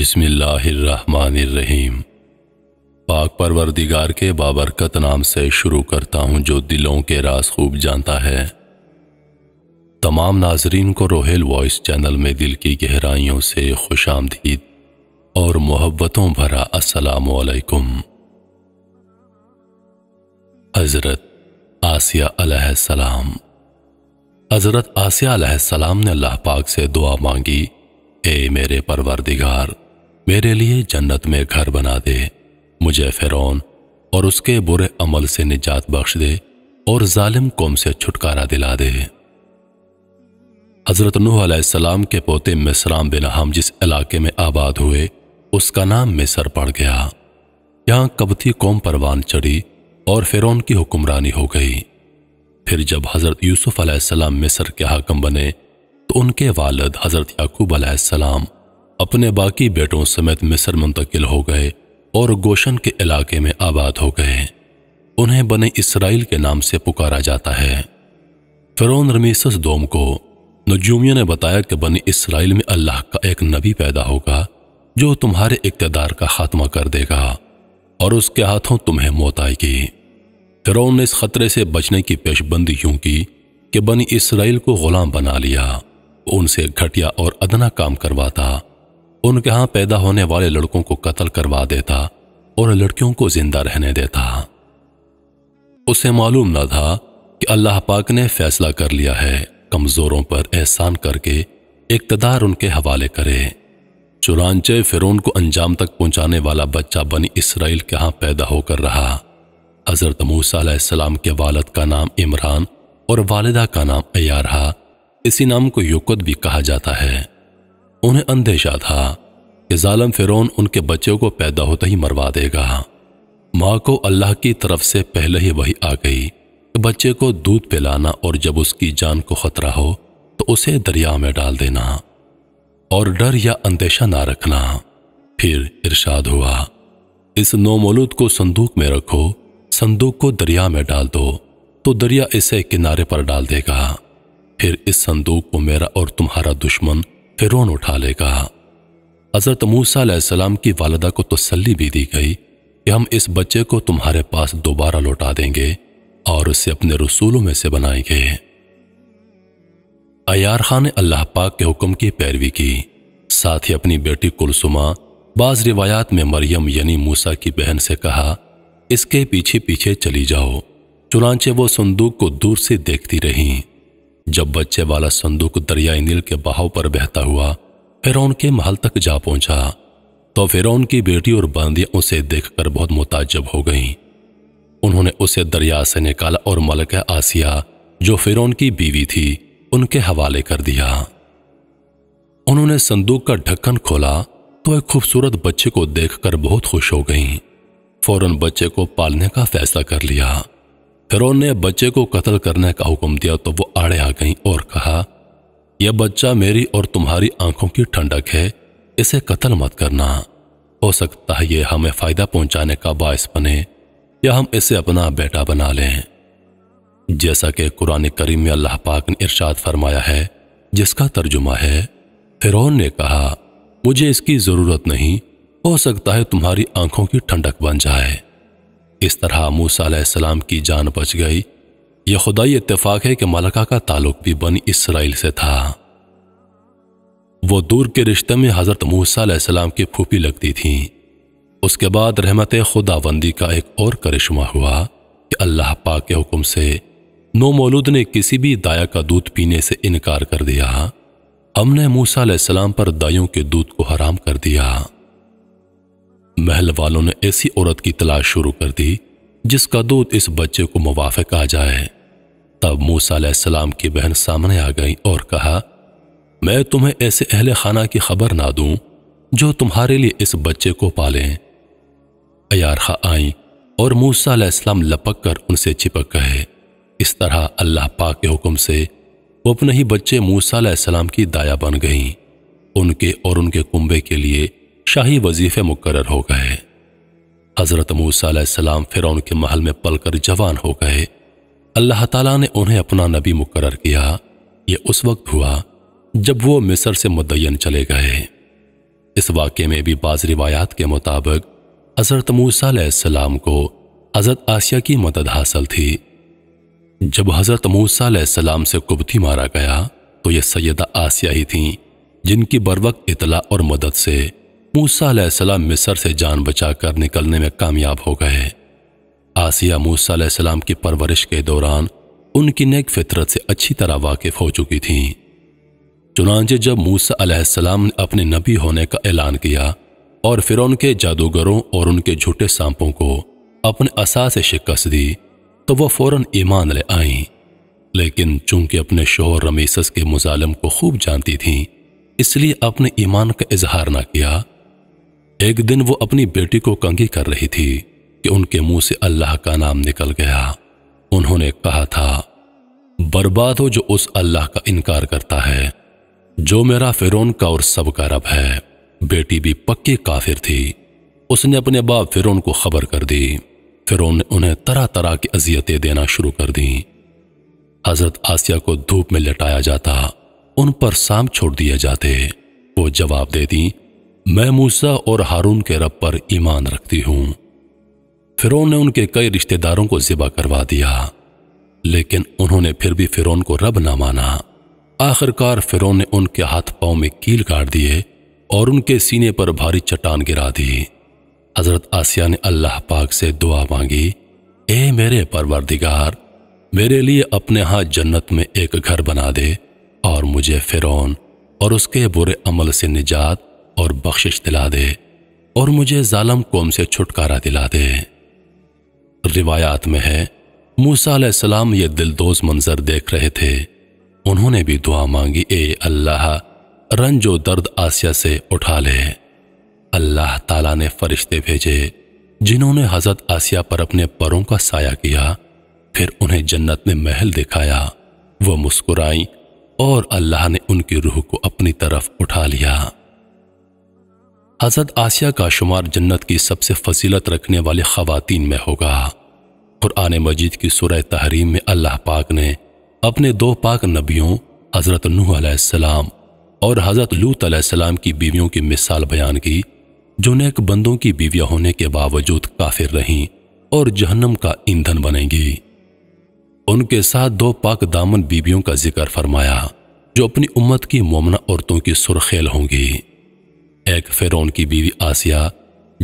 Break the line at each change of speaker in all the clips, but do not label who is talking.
बिस्मिल्लाहिर्रहमानिर्रहीम पाक परवरदिगार के बाबरकत नाम से शुरू करता हूँ जो दिलों के रास खूब जानता है तमाम नाजरीन को रोहेल वॉइस चैनल में दिल की गहराइयों से खुश आमदीद और मोहब्बतों भरा असलकुम हज़रत आसिया हज़रत आसिया ने अल्लाह पाक से दुआ मांगी ए मेरे परवरदिगार मेरे लिए जन्नत में घर बना दे मुझे फ़िरौन और उसके बुरे अमल से निजात बख्श दे और जालिम कौम से छुटकारा दिला दे हज़रत नूसम के पोते मिसराम बिन हम जिस इलाके में आबाद हुए उसका नाम मिसर पड़ गया यहां कबती कौम परवान चढ़ी और फिरौन की हुक्मरानी हो गई फिर जब हज़रत यूसुफ़ मिसर के हाकम बने तो उनके वालद हज़रत याकूब अपने बाकी बेटों समेत मिस्र मुंतकिल हो गए और गोशन के इलाके में आबाद हो गए उन्हें बने इसराइल के नाम से पुकारा जाता है फिरौन रमीसस दोम को नजूमिया ने बताया कि बने इसराइल में अल्लाह का एक नबी पैदा होगा जो तुम्हारे इकतदार का खात्मा कर देगा और उसके हाथों तुम्हें मौत आएगी फिरौन ने इस खतरे से बचने की पेशबंदी यूं की कि बनी इसराइल को गुलाम बना लिया उनसे घटिया और अदना काम करवाता उनके यहां पैदा होने वाले लड़कों को कत्ल करवा देता और लड़कियों को जिंदा रहने देता उसे मालूम न था कि अल्लाह पाक ने फैसला कर लिया है कमजोरों पर एहसान करके इकतदार उनके हवाले करे चुरानचे फिर को अंजाम तक पहुंचाने वाला बच्चा बनी इसराइल के यहां पैदा होकर रहा हजरत मूसम के वालद का नाम इमरान और वालदा का नाम अया रहा इसी नाम को युकत भी कहा जाता है उन्हें अंदेशा था कि जालम फिरौन उनके बच्चों को पैदा होते ही मरवा देगा माँ को अल्लाह की तरफ से पहले ही वही आ गई कि बच्चे को दूध पिलाना और जब उसकी जान को खतरा हो तो उसे दरिया में डाल देना और डर या अंदेशा ना रखना फिर इरशाद हुआ इस नोमोलूद को संदूक में रखो संदूक को दरिया में डाल दो तो दरिया इसे किनारे पर डाल देगा फिर इस संदूक को मेरा और तुम्हारा दुश्मन रोन उठा लेगा हजरत मूसा की वालदा को तसली भी दी गई कि हम इस बच्चे को तुम्हारे पास दोबारा लौटा देंगे और उसे अपने रसूलों में से बनाएंगे अयार खान ने अल्लाह पाक के हुक्म की पैरवी की साथ ही अपनी बेटी कुलसुमा बाज रिवायात में मरियम यानी मूसा की बहन से कहा इसके पीछे पीछे चली जाओ चुनाचे वो संदूक को दूर से देखती रहीं जब बच्चे वाला संदूक दरियाई नील के बहाव पर बहता हुआ फिरौन के महल तक जा पहुंचा तो फिरौन की बेटी और बांदी उसे देखकर बहुत मुताजब हो गईं। उन्होंने उसे दरिया से निकाला और मलक आसिया जो फिरौन की बीवी थी उनके हवाले कर दिया उन्होंने संदूक का ढक्कन खोला तो एक खूबसूरत बच्चे को देखकर बहुत खुश हो गईं। फौरन बच्चे को पालने का फैसला कर लिया फिरौन ने बच्चे को कत्ल करने का हुक्म दिया तो वो आड़े आ गई और कहा यह बच्चा मेरी और तुम्हारी आंखों की ठंडक है इसे कत्ल मत करना हो सकता है ये हमें फायदा पहुंचाने का बायस बने या हम इसे अपना बेटा बना लें जैसा कि कुरान करीम में अल्लाह पाक ने इरशाद फरमाया है जिसका तर्जुमा है फिरौन ने कहा मुझे इसकी ज़रूरत नहीं हो सकता है तुम्हारी आंखों की ठंडक बन जाए इस तरह मूसा की जान बच गई यह खुदाई इत्तेफाक है कि मलका का ताल्लुक भी बनी इसराइल से था वो दूर के रिश्ते में हजरत मूसा की फूफी लगती थी उसके बाद रहमत खुदाबंदी का एक और करिश्मा हुआ कि अल्लाह पाक के हुक्म से नो मौलूद ने किसी भी दाया का दूध पीने से इनकार कर दिया हमने मूसा सलाम पर दायों के दूध को हराम कर दिया महल वालों ने ऐसी औरत की तलाश शुरू कर दी जिसका दूध इस बच्चे को मुवाफिक आ जाए तब मूसा सलाम की बहन सामने आ गई और कहा मैं तुम्हें ऐसे अहल खाना की खबर ना दूं जो तुम्हारे लिए इस बच्चे को पालें अयारखा आई और मूसा लपक कर उनसे चिपक गए इस तरह अल्लाह पाक के हुक्म से वो अपने ही बच्चे मूसा सलाम की दाया बन गईं उनके और उनके कुंबे के लिए शाही वजीफे मुकर हो गए हजरत मूसम फिर उनके महल में पलकर जवान हो गए अल्लाह ताला ने उन्हें अपना नबी मुकर किया ये उस वक्त हुआ जब वो मिस्र से मुदयन चले गए इस वाक्य में भी बाज रिवायात के मुताबिक हजरत मूसम को हजरत आसिया की मदद हासिल थी जब हजरत मूसम से कुबती मारा गया तो ये सैदा आसिया ही थी जिनकी बर वक्त इतला और मदद से मूसा मिस्र से जान बचाकर निकलने में कामयाब हो गए आसिया मूसा की परवरिश के दौरान उनकी नेक फितरत से अच्छी तरह वाकिफ हो चुकी थीं चुनाचे जब मूसा ने अपने नबी होने का ऐलान किया और फिर उनके जादूगरों और उनके झूठे सांपों को अपने असा से शिकस्त दी तो वह फौरन ईमान ले आईं लेकिन चूंकि अपने शोहर रमीसस के मुजालम को खूब जानती थीं इसलिए अपने ईमान का इजहार न किया एक दिन वो अपनी बेटी को कंगी कर रही थी कि उनके मुंह से अल्लाह का नाम निकल गया उन्होंने कहा था बर्बाद हो जो उस अल्लाह का इनकार करता है जो मेरा फिरौन का और सबका रब है बेटी भी पक्की काफिर थी उसने अपने बाप फिरौन को खबर कर दी फिरौन ने उन्हें तरह तरह की अजियतें देना शुरू कर दी हजरत आसिया को धूप में लटाया जाता उन पर शाम छोड़ दिए जाते वो जवाब दे दी मैं मूसा और हारून के रब पर ईमान रखती हूं फिरौन ने उनके कई रिश्तेदारों को जिबा करवा दिया लेकिन उन्होंने फिर भी फिरौन को रब ना माना आखिरकार फिरौन ने उनके हाथ पांव में कील काट दिए और उनके सीने पर भारी चट्टान गिरा दी हजरत आसिया ने अल्लाह पाक से दुआ मांगी ए मेरे परवरदिगार मेरे लिए अपने हाथ जन्नत में एक घर बना दे और मुझे फिरौन और उसके बुरे अमल से निजात और बख्शिश दिला दे और मुझे जालम कौम से छुटकारा दिला दे रिवायात में है मूसा सलाम ये दिलदोज मंजर देख रहे थे उन्होंने भी दुआ मांगी ए अल्लाह रंजो दर्द आसिया से उठा ले अल्लाह ताला ने फरिश्ते भेजे जिन्होंने हजरत आसिया पर अपने परों का साया किया फिर उन्हें जन्नत में महल दिखाया वह मुस्कुराई और अल्लाह ने उनकी रूह को अपनी तरफ उठा लिया हजरत आसिया का शुमार जन्नत की सबसे फजीलत रखने वाले खातिन में होगा कुरान मजीद की सुरह तहरीम में अल्लाह पाक ने अपने दो पाक नबियों हज़रत नूसम और हज़रत लूत सलाम की बीवियों की मिसाल बयान की जो नेक बंदों की बीवियां होने के बावजूद काफिर रहीं और जहन्नम का ईंधन बनेंगी उनके साथ दो पाक दामन बीवियों का जिक्र फरमाया जो अपनी उम्मत की मोमना औरतों की सुरखेल होंगी एक फ़िरौन की बीवी आसिया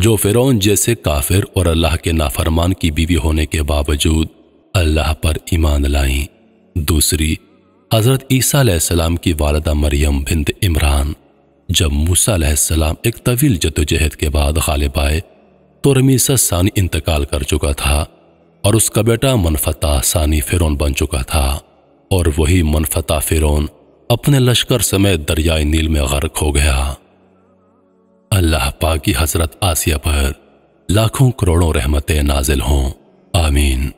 जो फ़िरौन जैसे काफिर और अल्लाह के नाफरमान की बीवी होने के बावजूद अल्लाह पर ईमान लाई दूसरी हज़रत ईसा की वालदा मरियम बिंद इमरान जब मूसा एक तवील जदोजहद के बाद गालिब आए तो रमीसा सानी इंतकाल कर चुका था और उसका बेटा मनफता सानी फ़िरौन बन चुका था और वही मनफता फ़िरौन अपने लश्कर समेत दरियाई नील में गर्क हो गया अल्लाह पाक की हजरत आसिया पर लाखों करोड़ों रहमतें नाजिल हों आमीन